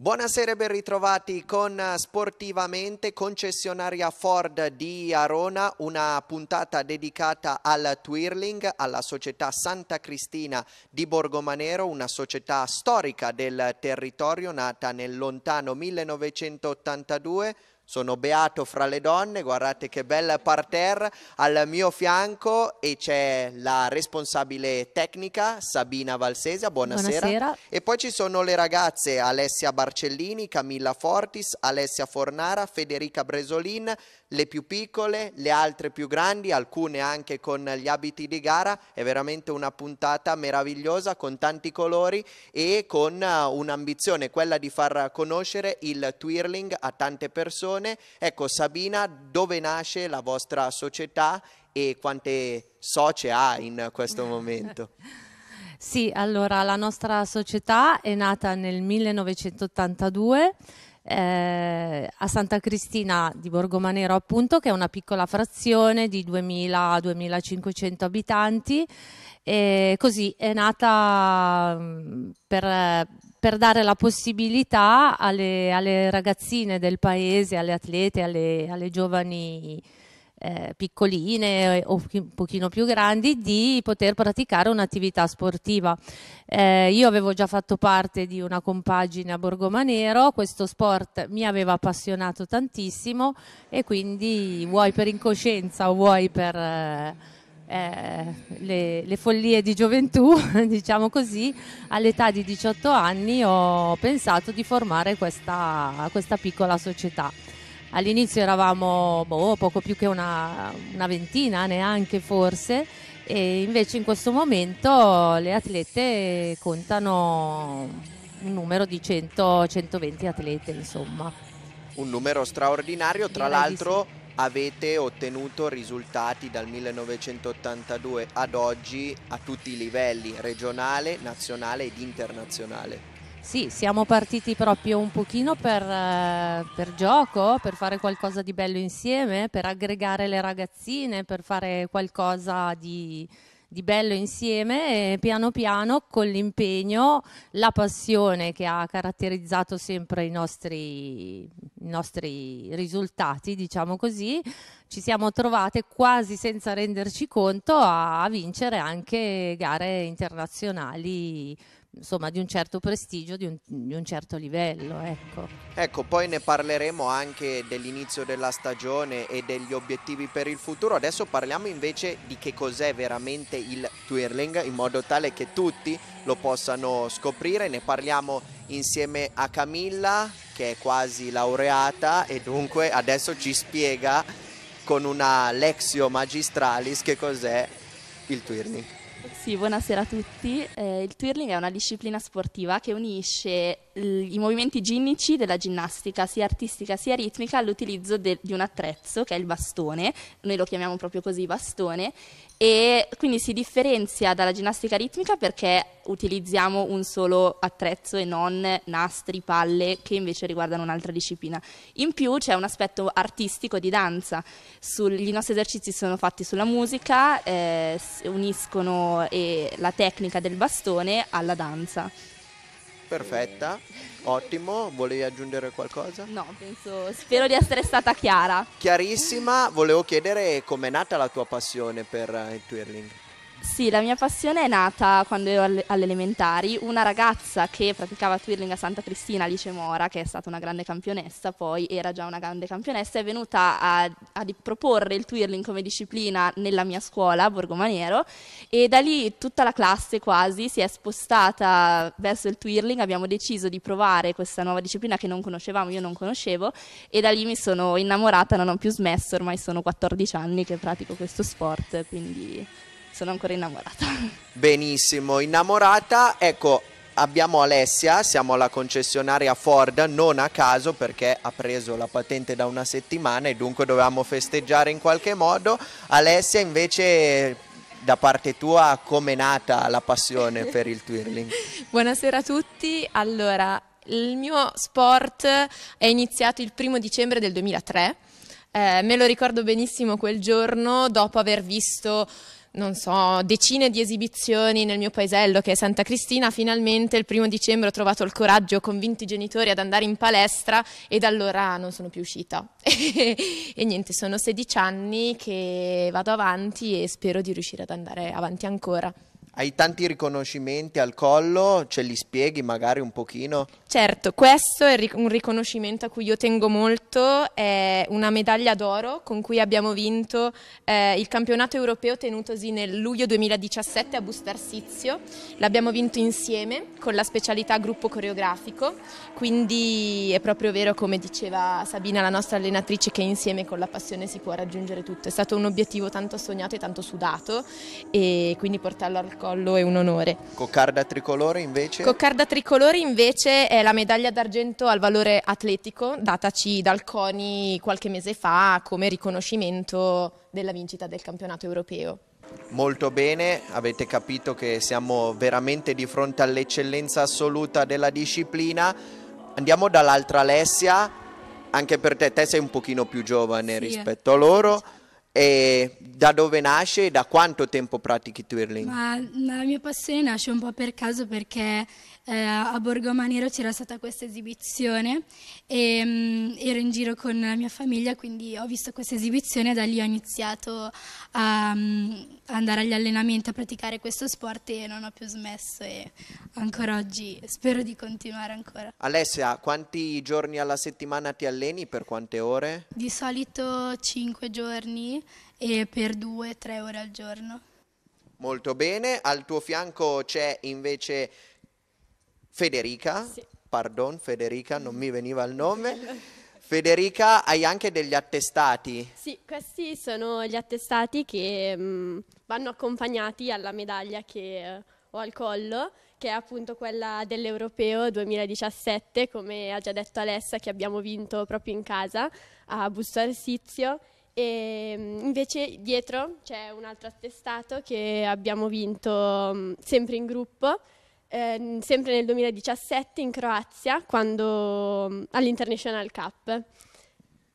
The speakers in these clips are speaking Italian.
Buonasera e ben ritrovati con eh, Sportivamente, concessionaria Ford di Arona, una puntata dedicata al twirling, alla società Santa Cristina di Borgomanero, una società storica del territorio nata nel lontano 1982 sono beato fra le donne, guardate che bel parterre al mio fianco e c'è la responsabile tecnica Sabina Valsesia, buonasera. buonasera. E poi ci sono le ragazze Alessia Barcellini, Camilla Fortis, Alessia Fornara, Federica Bresolin, le più piccole, le altre più grandi, alcune anche con gli abiti di gara, è veramente una puntata meravigliosa con tanti colori e con eh, un'ambizione, quella di far conoscere il twirling a tante persone associazione. Ecco, Sabina, dove nasce la vostra società e quante socie ha in questo momento? Sì, allora la nostra società è nata nel 1982 eh, a Santa Cristina di Borgomanero appunto che è una piccola frazione di 2.000-2.500 abitanti e così è nata mm, per, per dare la possibilità alle, alle, ragazzine del paese, alle atlete, alle, alle giovani eh, piccoline o un pochino più grandi di poter praticare un'attività sportiva. Eh, io avevo già fatto parte di una compagine a Borgomanero, questo sport mi aveva appassionato tantissimo e quindi vuoi per incoscienza o vuoi per... Eh, eh, le, le, follie di gioventù, diciamo così, all'età di 18 anni ho pensato di formare questa, questa piccola società all'inizio eravamo boh, poco più che una, una ventina neanche forse e invece in questo momento le atlete contano un numero di 100, 120 atlete insomma un numero straordinario tra l'altro avete ottenuto risultati dal 1982 ad oggi a tutti i livelli regionale, nazionale ed internazionale sì, siamo partiti proprio un pochino per, eh, per, gioco, per fare qualcosa di bello insieme, per aggregare le ragazzine, per fare qualcosa di, di bello insieme e piano piano con l'impegno, la passione che ha caratterizzato sempre i nostri, i nostri risultati, diciamo così, ci siamo trovate quasi senza renderci conto a vincere anche gare internazionali insomma, di un certo prestigio, di un, di un certo livello. Ecco. ecco. poi ne parleremo anche dell'inizio della stagione e degli obiettivi per il futuro. Adesso parliamo invece di che cos'è veramente il twirling, in modo tale che tutti lo possano scoprire. Ne parliamo insieme a Camilla, che è quasi laureata e dunque adesso ci spiega con una lexio magistralis che cos'è il twirling. Sì, buonasera a tutti. Eh, il twirling è una disciplina sportiva che unisce i movimenti ginnici della ginnastica, sia artistica sia ritmica, all'utilizzo de- di un attrezzo che è il bastone, noi lo chiamiamo proprio così bastone, e quindi si differenzia dalla ginnastica ritmica perché utilizziamo un solo attrezzo e non nastri, palle che invece riguardano un'altra disciplina. In più c'è un aspetto artistico di danza, Sul, i nostri esercizi sono fatti sulla musica, eh, uniscono eh, la tecnica del bastone alla danza perfetta, ottimo. Volevi aggiungere qualcosa? No, penso, spero di essere stata chiara. Chiarissima, volevo chiedere com'è nata la tua passione per il twirling. Sì, la mia passione è nata quando ero alle, alle elementari. Una ragazza che praticava twirling a Santa Cristina, Alice Mora, che è stata una grande campionessa, poi era già una grande campionessa, è venuta a, a proporre il twirling come disciplina nella mia scuola, a Borgo Maniero, e da lì tutta la classe quasi si è spostata verso il twirling. Abbiamo deciso di provare questa nuova disciplina che non conoscevamo, io non conoscevo, e da lì mi sono innamorata, non ho più smesso, ormai sono 14 anni che pratico questo sport, quindi sono ancora innamorata. Benissimo, innamorata, ecco, abbiamo Alessia, siamo alla concessionaria Ford, non a caso perché ha preso la patente da una settimana e dunque dovevamo festeggiare in qualche modo. Alessia invece da parte tua com'è nata la passione per il twirling? Buonasera a tutti, allora il mio sport è iniziato il primo dicembre del 2003 eh, me lo ricordo benissimo quel giorno dopo aver visto non so, decine di esibizioni nel mio paesello che è Santa Cristina, finalmente il primo dicembre ho trovato il coraggio, ho convinto i genitori ad andare in palestra e da allora non sono più uscita. e niente, sono 16 anni che vado avanti e spero di riuscire ad andare avanti ancora. Hai tanti riconoscimenti al collo, ce li spieghi magari un pochino? Certo, questo è un riconoscimento a cui io tengo molto, è una medaglia d'oro con cui abbiamo vinto eh, il campionato europeo tenutosi nel luglio 2017 a Bustarsizio. L'abbiamo vinto insieme con la specialità gruppo coreografico, quindi è proprio vero come diceva Sabina, la nostra allenatrice, che insieme con la passione si può raggiungere tutto. È stato un obiettivo tanto sognato e tanto sudato e quindi portarlo al collo protocollo è un onore. Coccarda tricolore invece? Coccarda tricolore invece è la medaglia d'argento al valore atletico dataci dal CONI qualche mese fa come riconoscimento della vincita del campionato europeo. Molto bene, avete capito che siamo veramente di fronte all'eccellenza assoluta della disciplina. Andiamo dall'altra Alessia, anche per te, te sei un pochino più giovane sì. Eh. rispetto a loro. E da dove nasce e da quanto tempo pratichi twirling? Ma la mia passione nasce un po' per caso perché eh, a Borgo Manero c'era stata questa esibizione e mh, mm, ero in giro con la mia famiglia, quindi ho visto questa esibizione e da lì ho iniziato a mh, mm, andare agli allenamenti, a praticare questo sport e non ho più smesso e ancora oggi spero di continuare ancora. Alessia, quanti giorni alla settimana ti alleni per quante ore? Di solito 5 giorni e per 2-3 ore al giorno. Molto bene, al tuo fianco c'è invece Federica, sì. pardon Federica, non mm. mi veniva il nome. Federica, hai anche degli attestati. Sì, questi sono gli attestati che mh, mm, vanno accompagnati alla medaglia che eh, ho al collo, che è appunto quella dell'Europeo 2017, come ha già detto Alessa, che abbiamo vinto proprio in casa a Busto Arsizio. E mm, invece dietro c'è un altro attestato che abbiamo vinto sempre in gruppo eh, sempre nel 2017 in Croazia, quando mm, all'International Cup.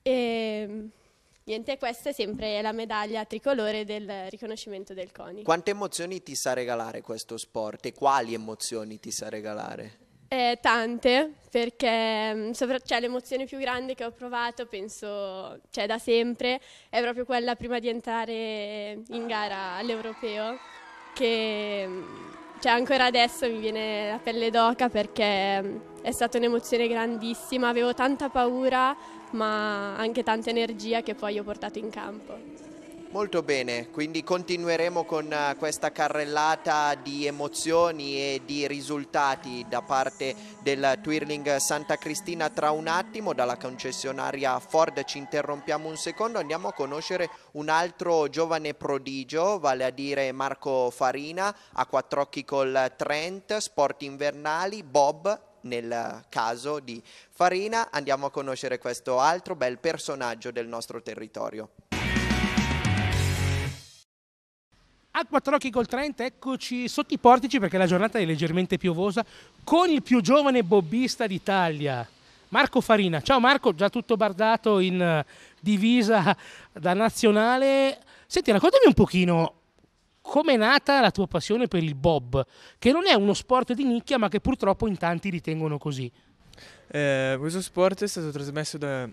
E, ehm, niente, questa è sempre la medaglia tricolore del riconoscimento del CONI. Quante emozioni ti sa regalare questo sport e quali emozioni ti sa regalare? Eh, tante, perché mm, sopra- cioè, l'emozione più grande che ho provato, penso cioè, da sempre, è proprio quella prima di entrare in gara all'Europeo, che mm, cioè ancora adesso mi viene la pelle d'oca perché mm, è stata un'emozione grandissima, avevo tanta paura ma anche tanta energia che poi ho portato in campo. Molto bene, quindi continueremo con eh, questa carrellata di emozioni e di risultati da parte del Twirling Santa Cristina tra un attimo dalla concessionaria Ford ci interrompiamo un secondo, andiamo a conoscere un altro giovane prodigio, vale a dire Marco Farina a quattro occhi col Trent, sport invernali, Bob nel caso di Farina andiamo a conoscere questo altro bel personaggio del nostro territorio. A quattro occhi col Trent, eccoci sotto i portici perché la giornata è leggermente piovosa con il più giovane bobbista d'Italia. Marco Farina. Ciao Marco, già tutto bardato in eh, divisa da nazionale. Senti, raccontami un pochino com'è nata la tua passione per il bob, che non è uno sport di nicchia, ma che purtroppo in tanti ritengono così. Eh, questo sport è stato trasmesso da,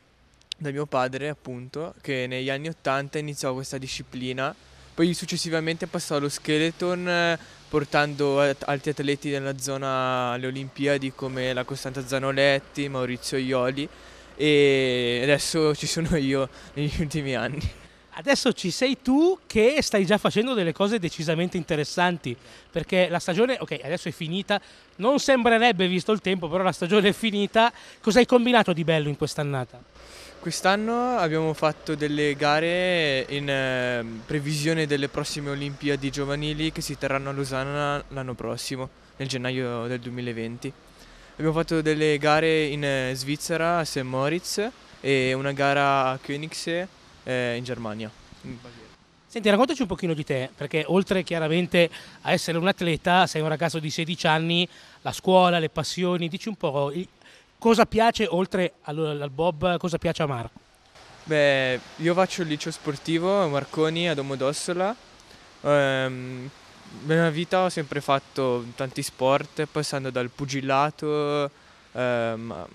da mio padre, appunto, che negli anni 80 iniziò questa disciplina poi successivamente passò allo Skeleton eh, portando altri atleti nella zona alle Olimpiadi come la Costanza Zanoletti, Maurizio Ioli e adesso ci sono io negli ultimi anni. Adesso ci sei tu che stai già facendo delle cose decisamente interessanti perché la stagione, ok, adesso è finita, non sembrerebbe visto il tempo, però la stagione è finita. Cosa hai combinato di bello in quest'annata? Quest'anno abbiamo fatto delle gare in ehm, previsione delle prossime Olimpiadi giovanili che si terranno a Losanna l'anno prossimo, nel gennaio del 2020. Abbiamo fatto delle gare in eh, Svizzera, a St. Moritz e una gara a Königsee eh, in Germania. Mm. Senti, raccontaci un pochino di te, perché oltre chiaramente a essere un atleta, sei un ragazzo di 16 anni, la scuola, le passioni, dici un po' Cosa piace oltre al, Bob, cosa piace a Marco? Beh, io faccio il liceo sportivo a Marconi, a Domodossola. Ehm, nella vita ho sempre fatto tanti sport, passando dal pugilato ehm,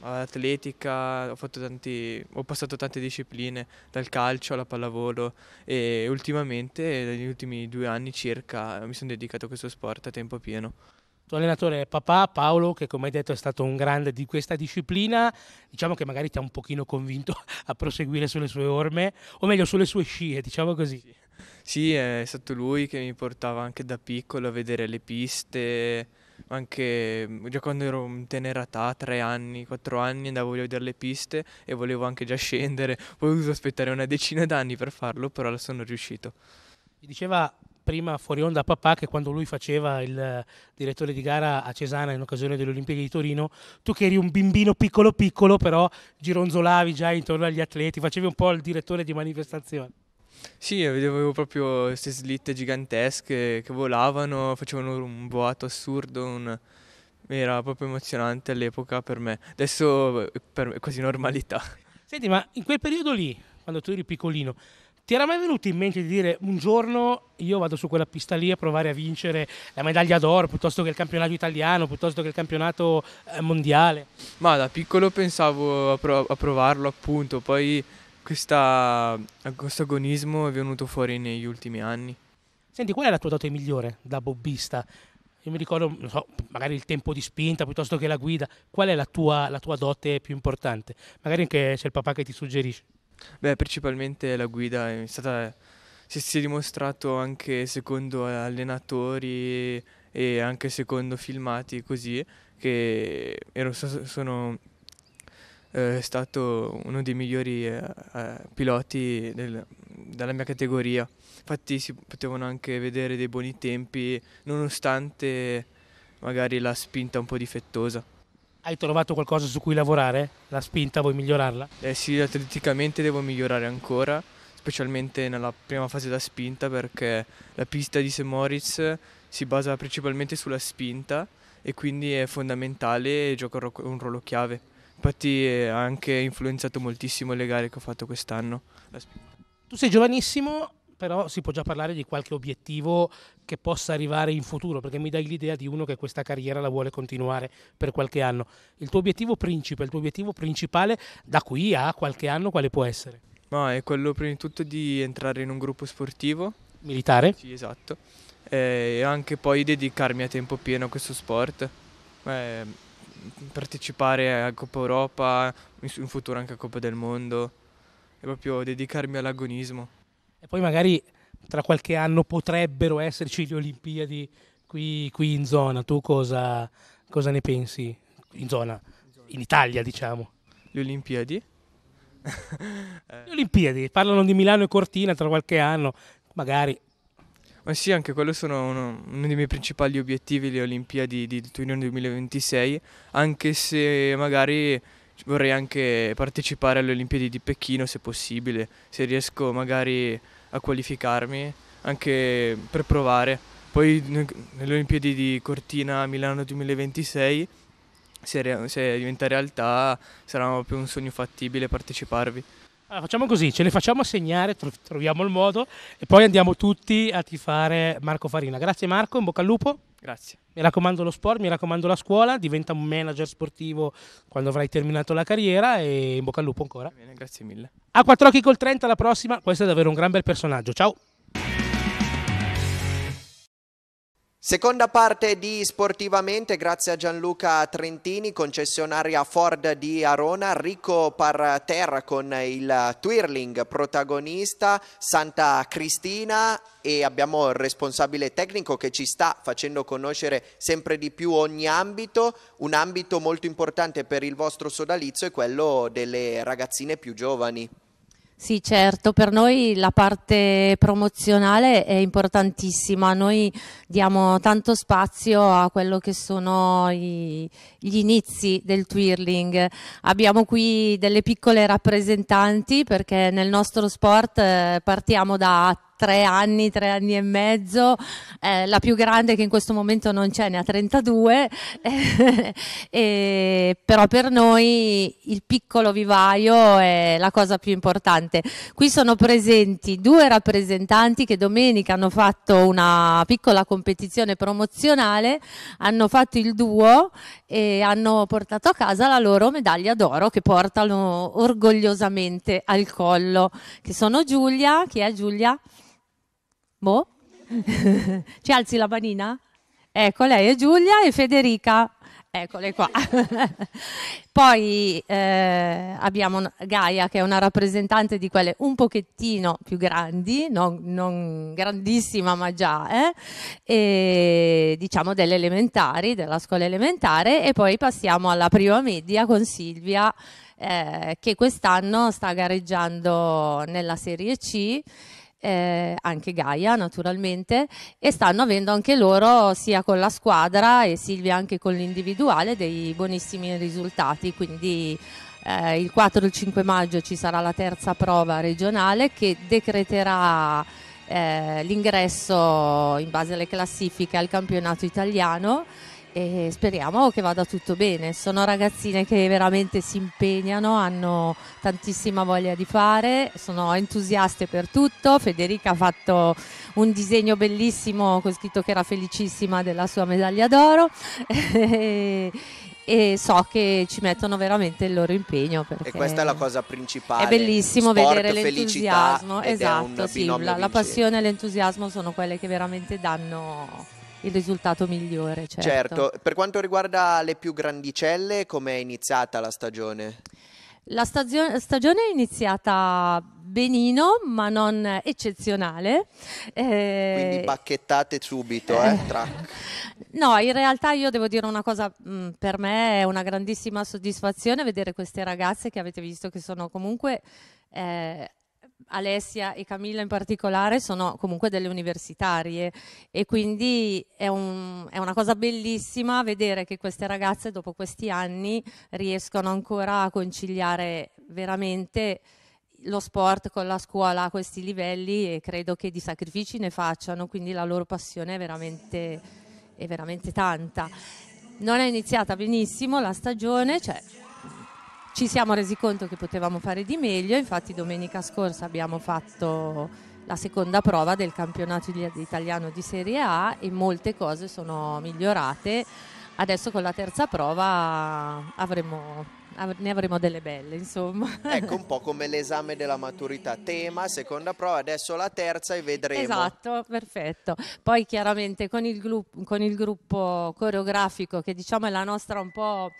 all'atletica, ho, tanti, ho, passato tante discipline, dal calcio alla pallavolo e ultimamente, negli ultimi due anni circa, mi sono dedicato a questo sport a tempo pieno tuo allenatore è papà Paolo, che come hai detto è stato un grande di questa disciplina, diciamo che magari ti ha un pochino convinto a proseguire sulle sue orme, o meglio sulle sue scie, diciamo così. Sì, è stato lui che mi portava anche da piccolo a vedere le piste, anche mm, già quando ero in tenera età, tre anni, quattro anni, andavo a vedere le piste e volevo anche già scendere, poi ho dovuto aspettare una decina d'anni per farlo, però sono riuscito. Mi diceva prima fuori onda a papà che quando lui faceva il eh, direttore di gara a Cesana in occasione delle Olimpiadi di Torino, tu che eri un bimbino piccolo piccolo, però gironzolavi già intorno agli atleti, facevi un po' il direttore di manifestazione. Sì, vedevo proprio queste slitte gigantesche che volavano, facevano un boato assurdo, un... era proprio emozionante all'epoca per me. Adesso eh, per me è quasi normalità. Senti, ma in quel periodo lì, quando tu eri piccolino, ti era mai venuto in mente di dire un giorno io vado su quella pista lì a provare a vincere la medaglia d'oro piuttosto che il campionato italiano, piuttosto che il campionato eh, mondiale? Ma da piccolo pensavo a, prov- a provarlo appunto, poi questa, questo agonismo è venuto fuori negli ultimi anni. Senti, qual è la tua dote migliore da bobbista? Io mi ricordo, so, magari il tempo di spinta piuttosto che la guida. Qual è la tua, la tua dote più importante? Magari anche se il papà che ti suggerisce. Beh, principalmente la guida è stata, si, si è dimostrato anche secondo allenatori e anche secondo filmati così che ero, sono eh, stato uno dei migliori eh, eh, piloti del, della mia categoria. Infatti si potevano anche vedere dei buoni tempi nonostante magari la spinta un po' difettosa. Hai trovato qualcosa su cui lavorare? La spinta, vuoi migliorarla? Eh sì, atleticamente devo migliorare ancora, specialmente nella prima fase da spinta perché la pista di St. Moritz si basa principalmente sulla spinta e quindi è fondamentale e gioca un ruolo chiave. Infatti ha anche influenzato moltissimo le gare che ho fatto quest'anno. Tu sei giovanissimo, però si può già parlare di qualche obiettivo che possa arrivare in futuro, perché mi dai l'idea di uno che questa carriera la vuole continuare per qualche anno. Il tuo obiettivo principe, il tuo obiettivo principale da qui a qualche anno quale può essere? Ma è quello prima di tutto di entrare in un gruppo sportivo. Militare? Sì, esatto. Eh, e anche poi dedicarmi a tempo pieno a questo sport. Eh, partecipare a Coppa Europa, in futuro anche a Coppa del Mondo. E proprio dedicarmi all'agonismo e poi magari tra qualche anno potrebbero esserci le Olimpiadi qui, qui in zona. Tu cosa, cosa ne pensi? In zona, in Italia diciamo. Le Olimpiadi? le Olimpiadi, parlano di Milano e Cortina tra qualche anno, magari. Ma sì, anche quello sono uno, uno dei miei principali obiettivi, le Olimpiadi di Torino 2026, anche se magari vorrei anche partecipare alle Olimpiadi di Pechino se possibile, se riesco magari a qualificarmi, anche per provare. Poi nelle Olimpiadi di Cortina Milano 2026, se, se diventa realtà, sarà proprio un sogno fattibile parteciparvi. Allora, facciamo così, ce le facciamo assegnare, troviamo il modo e poi andiamo tutti a tifare Marco Farina. Grazie Marco, in bocca al lupo. Grazie. Mi raccomando lo sport, mi raccomando la scuola, diventa un manager sportivo quando avrai terminato la carriera e in bocca al lupo ancora. Bene, grazie mille. A quattro occhi col 30 alla prossima, questo è davvero un gran bel personaggio. Ciao. Seconda parte di Sportivamente, grazie a Gianluca Trentini, concessionaria Ford di Arona, Rico Parterra con il twirling protagonista, Santa Cristina e abbiamo il responsabile tecnico che ci sta facendo conoscere sempre di più ogni ambito, un ambito molto importante per il vostro sodalizio è quello delle ragazzine più giovani. Sì, certo, per noi la parte promozionale è importantissima, noi diamo tanto spazio a quello che sono i, gli inizi del twirling. Abbiamo qui delle piccole rappresentanti perché nel nostro sport eh, partiamo da tre anni, tre anni e mezzo, eh, la più grande che in questo momento non c'è, ne ha 32, e, però per noi il piccolo vivaio è la cosa più importante. Qui sono presenti due rappresentanti che domenica hanno fatto una piccola competizione promozionale, hanno fatto il duo e hanno portato a casa la loro medaglia d'oro che portano orgogliosamente al collo, che sono Giulia, chi è Giulia? Boh? Ci alzi la manina? Ecco, lei è Giulia e Federica. Eccole qua. Poi eh, abbiamo Gaia che è una rappresentante di quelle un pochettino più grandi, non, non grandissima ma già, eh? e, diciamo delle elementari, della scuola elementare e poi passiamo alla prima media con Silvia eh, che quest'anno sta gareggiando nella Serie C eh, anche Gaia naturalmente, e stanno avendo anche loro, sia con la squadra e Silvia anche con l'individuale, dei buonissimi risultati. Quindi eh, il 4 e il 5 maggio ci sarà la terza prova regionale che decreterà eh, l'ingresso in base alle classifiche al campionato italiano e speriamo che vada tutto bene. Sono ragazzine che veramente si impegnano, hanno tantissima voglia di fare, sono entusiaste per tutto. Federica ha fatto un disegno bellissimo con scritto che era felicissima della sua medaglia d'oro. e so che ci mettono veramente il loro impegno. E questa è la cosa principale. È bellissimo Sport, vedere l'entusiasmo, esatto, sì, la, la passione e l'entusiasmo sono quelle che veramente danno il risultato migliore. Certo. certo, per quanto riguarda le più grandicelle, come è iniziata la stagione? La stagione, stagione è iniziata benino, ma non eccezionale. Eh, Quindi bacchettate subito, eh? eh. no, in realtà io devo dire una cosa, mh, mm, per me è una grandissima soddisfazione vedere queste ragazze che avete visto che sono comunque... Eh, Alessia e Camilla in particolare sono comunque delle universitarie e quindi è, un, è, una cosa bellissima vedere che queste ragazze dopo questi anni riescono ancora a conciliare veramente lo sport con la scuola a questi livelli e credo che di sacrifici ne facciano, quindi la loro passione è veramente, è veramente tanta. Non è iniziata benissimo la stagione, cioè ci siamo resi conto che potevamo fare di meglio, infatti domenica scorsa abbiamo fatto la seconda prova del campionato italiano di Serie A e molte cose sono migliorate. Adesso con la terza prova avremo, av- ne avremo delle belle, insomma. Ecco un po' come l'esame della maturità, tema, seconda prova, adesso la terza e vedremo. Esatto, perfetto. Poi chiaramente con il, glu- con il gruppo coreografico, che diciamo è la nostra un po'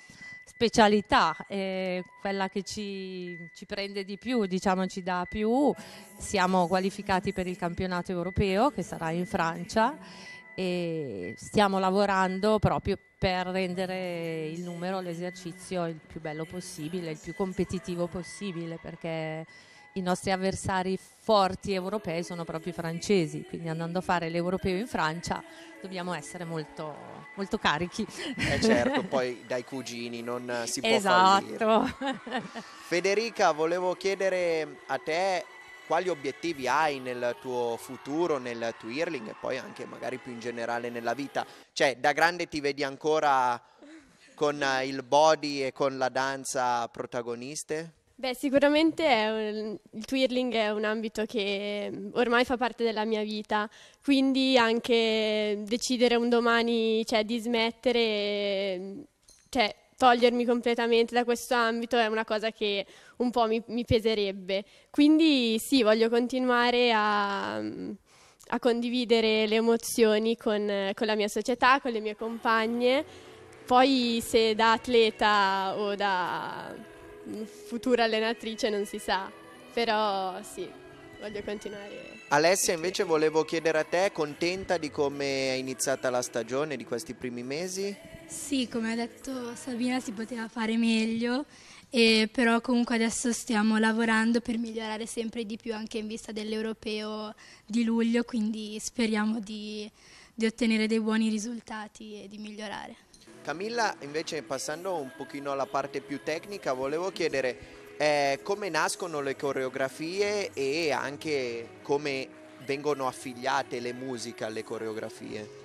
specialità, è eh, quella che ci, ci, prende di più, diciamo ci dà più. Siamo qualificati per il campionato europeo che sarà in Francia e stiamo lavorando proprio per rendere il numero, l'esercizio il più bello possibile, il più competitivo possibile perché i nostri avversari forti europei sono proprio i francesi, quindi andando a fare l'europeo in Francia dobbiamo essere molto, molto carichi. Eh certo, poi dai cugini non si può Esatto. Fallire. Federica, volevo chiedere a te quali obiettivi hai nel tuo futuro, nel twirling e poi anche magari più in generale nella vita. Cioè, da grande ti vedi ancora con il body e con la danza protagoniste? Beh, sicuramente un, il twirling è un ambito che mm, ormai fa parte della mia vita, quindi anche decidere un domani cioè, di smettere, mm, cioè, togliermi completamente da questo ambito è una cosa che un po' mi, mi peserebbe. Quindi sì, voglio continuare a, mm, a condividere le emozioni con, con la mia società, con le mie compagne, poi se da atleta o da futura allenatrice non si sa, però sì, voglio continuare. Alessia invece volevo chiedere a te, contenta di come è iniziata la stagione di questi primi mesi? Sì, come ha detto Sabina si poteva fare meglio, eh, però comunque adesso stiamo lavorando per migliorare sempre di più anche in vista dell'europeo di luglio, quindi speriamo di, di ottenere dei buoni risultati e di migliorare. Camilla invece passando un pochino alla parte più tecnica volevo chiedere eh, come nascono le coreografie e anche come vengono affiliate le musiche alle coreografie?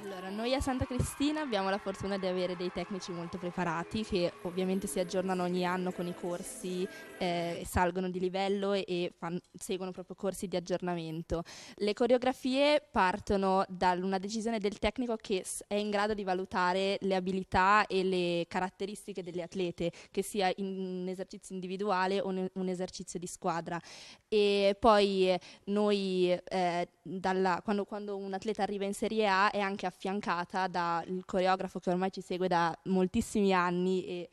Allora, noi a Santa Cristina abbiamo la fortuna di avere dei tecnici molto preparati che ovviamente si aggiornano ogni anno con i corsi eh, salgono di livello e, e fan, seguono proprio corsi di aggiornamento. Le coreografie partono da una decisione del tecnico che è in grado di valutare le abilità e le caratteristiche delle atlete, che sia in un esercizio individuale o in un esercizio di squadra. E poi eh, noi, eh, dalla, quando, quando un atleta arriva in Serie A, è anche affiancata dal coreografo che ormai ci segue da moltissimi anni e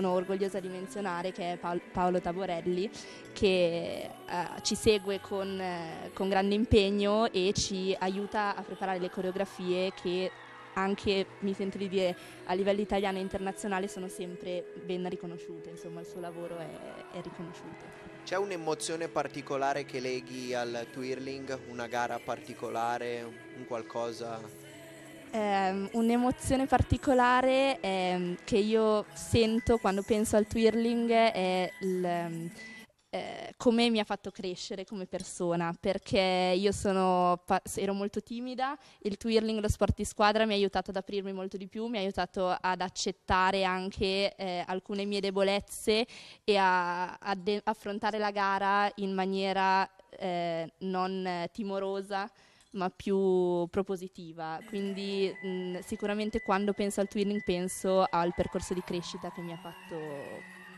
sono orgogliosa di menzionare, che è Paolo Taborelli, che uh, ci segue con, uh, con grande impegno e ci aiuta a preparare le coreografie che anche, mi sento di dire, a livello italiano e internazionale sono sempre ben riconosciute, insomma il suo lavoro è, è riconosciuto. C'è un'emozione particolare che leghi al twirling, una gara particolare, un qualcosa eh, un'emozione particolare eh, che io sento quando penso al twirling è il, ehm, eh, come mi ha fatto crescere come persona, perché io sono, ero molto timida, il twirling, lo sport di squadra mi ha aiutato ad aprirmi molto di più, mi ha aiutato ad accettare anche eh, alcune mie debolezze e a, a de affrontare la gara in maniera eh, non timorosa ma più propositiva. Quindi mh, sicuramente quando penso al twinning penso al percorso di crescita che mi ha fatto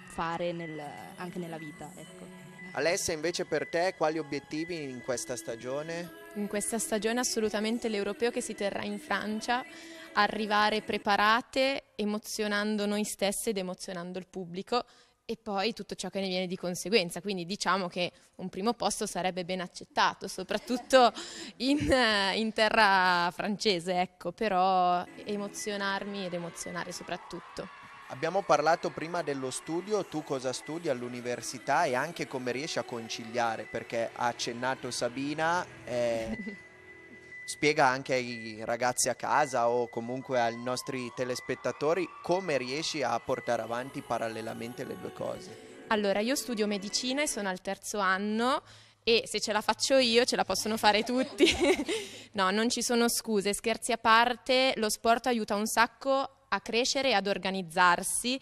fare nel, anche nella vita. Ecco. Alessia, invece per te quali obiettivi in questa stagione? In questa stagione assolutamente l'europeo che si terrà in Francia, arrivare preparate, emozionando noi stesse ed emozionando il pubblico, e poi tutto ciò che ne viene di conseguenza. Quindi diciamo che un primo posto sarebbe ben accettato, soprattutto in, eh, in terra francese, ecco, però emozionarmi ed emozionare soprattutto. Abbiamo parlato prima dello studio, tu cosa studi all'università e anche come riesci a conciliare, perché ha accennato Sabina, eh, spiega anche ai ragazzi a casa o comunque ai nostri telespettatori come riesci a portare avanti parallelamente le due cose. Allora, io studio medicina e sono al terzo anno e se ce la faccio io ce la possono fare tutti. no, non ci sono scuse, scherzi a parte, lo sport aiuta un sacco a crescere e ad organizzarsi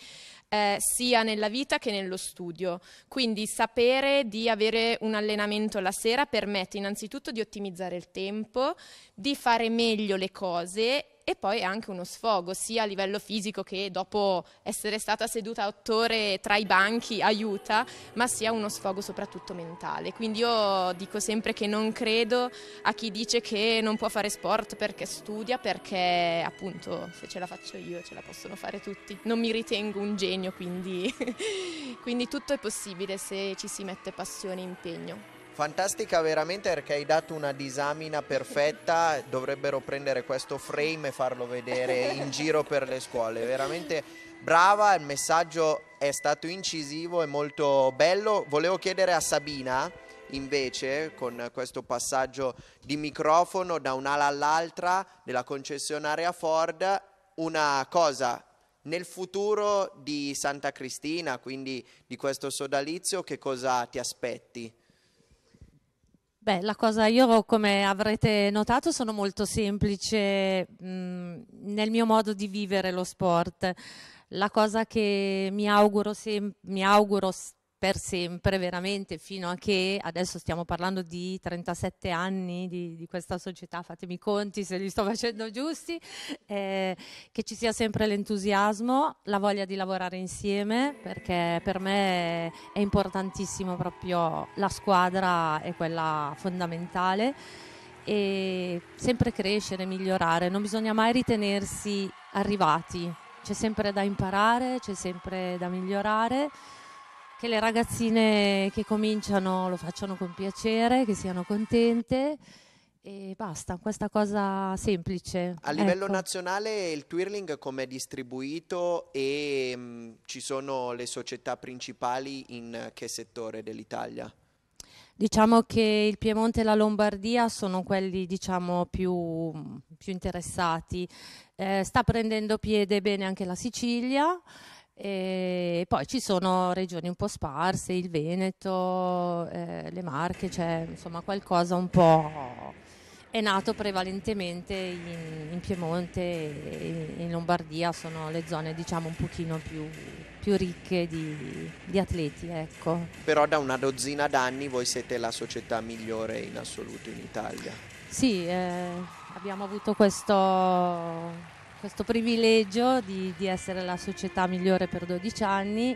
eh, sia nella vita che nello studio. Quindi sapere di avere un allenamento la sera permette innanzitutto di ottimizzare il tempo, di fare meglio le cose e poi è anche uno sfogo, sia a livello fisico che dopo essere stata seduta otto ore tra i banchi aiuta, ma sia uno sfogo soprattutto mentale. Quindi io dico sempre che non credo a chi dice che non può fare sport perché studia, perché appunto se ce la faccio io ce la possono fare tutti. Non mi ritengo un genio impegno, quindi, quindi tutto è possibile se ci si mette passione e impegno. Fantastica veramente perché hai dato una disamina perfetta, dovrebbero prendere questo frame e farlo vedere in giro per le scuole, veramente brava, il messaggio è stato incisivo e molto bello. Volevo chiedere a Sabina invece con questo passaggio di microfono da un'ala all'altra della concessionaria Ford una cosa nel futuro di Santa Cristina, quindi di questo sodalizio, che cosa ti aspetti? Beh, la cosa io, come avrete notato, sono molto semplice mh, mm, nel mio modo di vivere lo sport. La cosa che mi auguro, se, mi auguro per sempre, veramente, fino a che adesso stiamo parlando di 37 anni di, di questa società, fatemi i conti se li sto facendo giusti, eh, che ci sia sempre l'entusiasmo, la voglia di lavorare insieme, perché per me è importantissimo proprio la squadra, è quella fondamentale e sempre crescere, migliorare, non bisogna mai ritenersi arrivati, c'è sempre da imparare, c'è sempre da migliorare che le ragazzine che cominciano lo facciano con piacere, che siano contente e basta, questa cosa semplice. A livello ecco. nazionale il twirling com'è distribuito e mh, mm, ci sono le società principali in che settore dell'Italia? Diciamo che il Piemonte e la Lombardia sono quelli diciamo, più, più, interessati. Eh, sta prendendo piede bene anche la Sicilia, e poi ci sono regioni un po' sparse, il Veneto, eh, le Marche, c'è cioè, insomma qualcosa un po'... È nato prevalentemente in, in Piemonte e in Lombardia, sono le zone diciamo un pochino più, più ricche di, di, atleti. Ecco. Però da una dozzina d'anni voi siete la società migliore in assoluto in Italia. Sì, eh, abbiamo avuto questo questo privilegio di, di, essere la società migliore per 12 anni.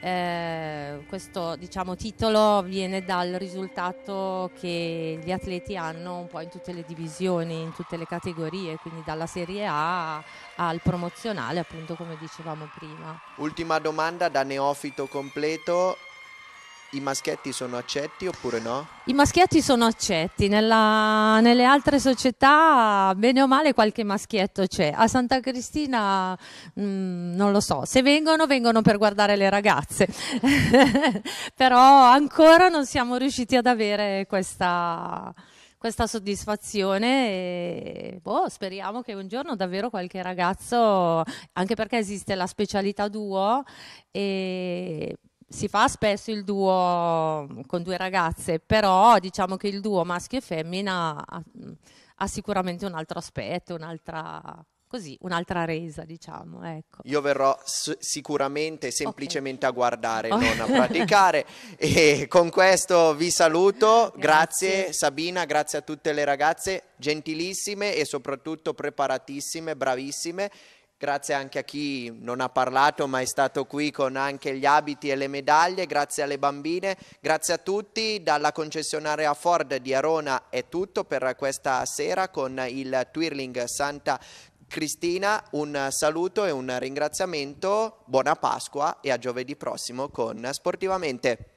Eh, questo diciamo, titolo viene dal risultato che gli atleti hanno un po' in tutte le divisioni, in tutte le categorie, quindi dalla Serie A al promozionale, appunto come dicevamo prima. Ultima domanda da neofito completo, i maschietti sono accetti oppure no? I maschietti sono accetti, Nella, nelle altre società bene o male qualche maschietto c'è, a Santa Cristina mh, mm, non lo so, se vengono vengono per guardare le ragazze, però ancora non siamo riusciti ad avere questa, questa soddisfazione e boh, speriamo che un giorno davvero qualche ragazzo, anche perché esiste la specialità duo e si fa spesso il duo con due ragazze, però diciamo che il duo maschio e femmina ha, ha sicuramente un altro aspetto, un'altra così, un'altra resa, diciamo. Ecco. Io verrò sicuramente semplicemente okay. a guardare, oh. non a praticare. e con questo vi saluto. Grazie. grazie. Sabina, grazie a tutte le ragazze gentilissime e soprattutto preparatissime, bravissime grazie anche a chi non ha parlato ma è stato qui con anche gli abiti e le medaglie, grazie alle bambine, grazie a tutti, dalla concessionaria Ford di Arona è tutto per questa sera con il Twirling Santa Cristina, un saluto e un ringraziamento, buona Pasqua e a giovedì prossimo con Sportivamente.